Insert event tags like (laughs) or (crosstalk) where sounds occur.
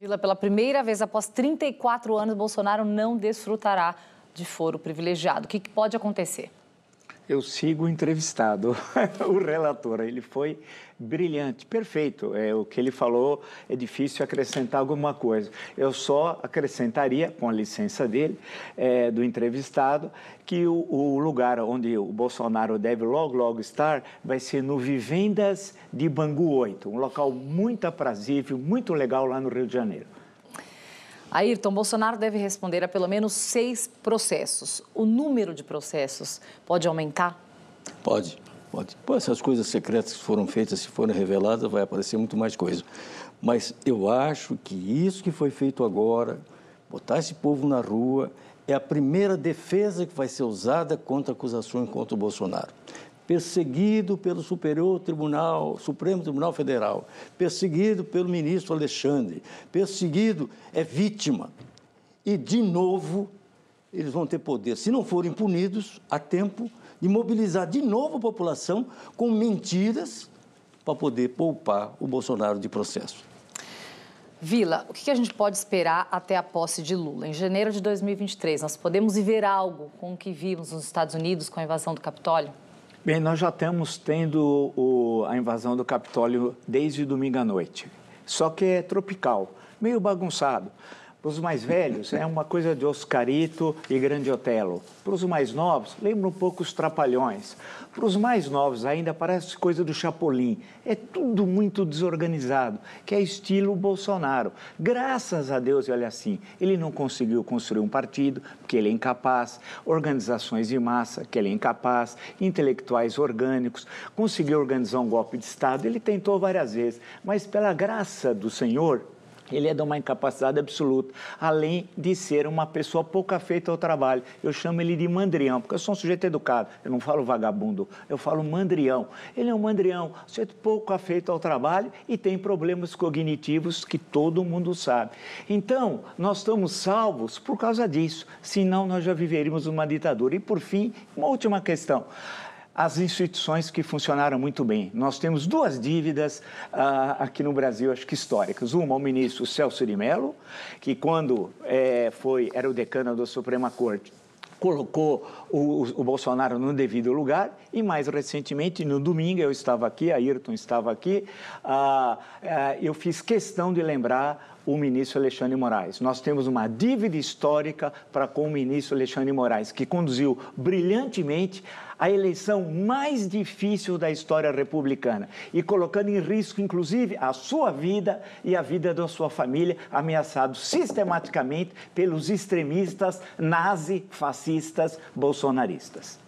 Vila, pela primeira vez após 34 anos, Bolsonaro não desfrutará de foro privilegiado. O que, que pode acontecer? eu sigo o entrevistado, (laughs) o relator. Ele foi brilhante, perfeito. É, o que ele falou é difícil acrescentar alguma coisa. Eu só acrescentaria, com a licença dele, é, do entrevistado, que o, o, lugar onde o Bolsonaro deve logo, logo estar vai ser no Vivendas de Bangu 8, um local muito aprazível, muito legal lá no Rio de Janeiro. Ayrton Bolsonaro deve responder a pelo menos seis processos. O número de processos pode aumentar? Pode, pode. Pô, essas coisas secretas que foram feitas, se forem reveladas, vai aparecer muito mais coisa. Mas eu acho que isso que foi feito agora, botar esse povo na rua, é a primeira defesa que vai ser usada contra acusações contra o Bolsonaro perseguido pelo Superior Tribunal, Supremo Tribunal Federal, perseguido pelo ministro Alexandre, perseguido é vítima. E de novo eles vão ter poder, se não forem punidos a tempo, de mobilizar de novo a população com mentiras para poder poupar o Bolsonaro de processo. Vila, o que a gente pode esperar até a posse de Lula? Em janeiro de 2023, nós podemos ver algo com o que vimos nos Estados Unidos com a invasão do Capitólio? Bem, nós já estamos tendo o, a invasão do Capitólio desde domingo à noite. Só que é tropical, meio bagunçado. Para os mais velhos, é uma coisa de Oscarito e Grande Otelo. Para os mais novos, lembra um pouco os Trapalhões. Para os mais novos ainda, parece coisa do Chapolin. É tudo muito desorganizado, que é estilo Bolsonaro. Graças a Deus, olha assim, ele não conseguiu construir um partido, porque ele é incapaz, organizações de massa, que ele é incapaz, intelectuais orgânicos, conseguiu organizar um golpe de Estado. Ele tentou várias vezes, mas pela graça do Senhor, ele é de uma incapacidade absoluta, além de ser uma pessoa pouco afeita ao trabalho. Eu chamo ele de mandrião, porque eu sou um sujeito educado, eu não falo vagabundo, eu falo mandrião. Ele é um mandrião, um sujeito pouco afeito ao trabalho e tem problemas cognitivos que todo mundo sabe. Então, nós estamos salvos por causa disso, senão nós já viveríamos uma ditadura. E, por fim, uma última questão as instituições que funcionaram muito bem. Nós temos duas dívidas ah, aqui no Brasil, acho que históricas. Uma ao ministro Celso de Mello, que quando é, foi, era o decano da Suprema Corte, colocou o, o, Bolsonaro no devido lugar e mais recentemente no domingo eu estava aqui, Ayrton estava aqui, ah, eh, eu fiz questão de lembrar o ministro Alexandre Moraes. Nós temos uma dívida histórica para com o ministro Alexandre Moraes que conduziu brilhantemente a eleição mais difícil da história republicana e colocando em risco, inclusive, a sua vida e a vida da sua família, ameaçado sistematicamente pelos extremistas nazi-fascistas bolsonaristas.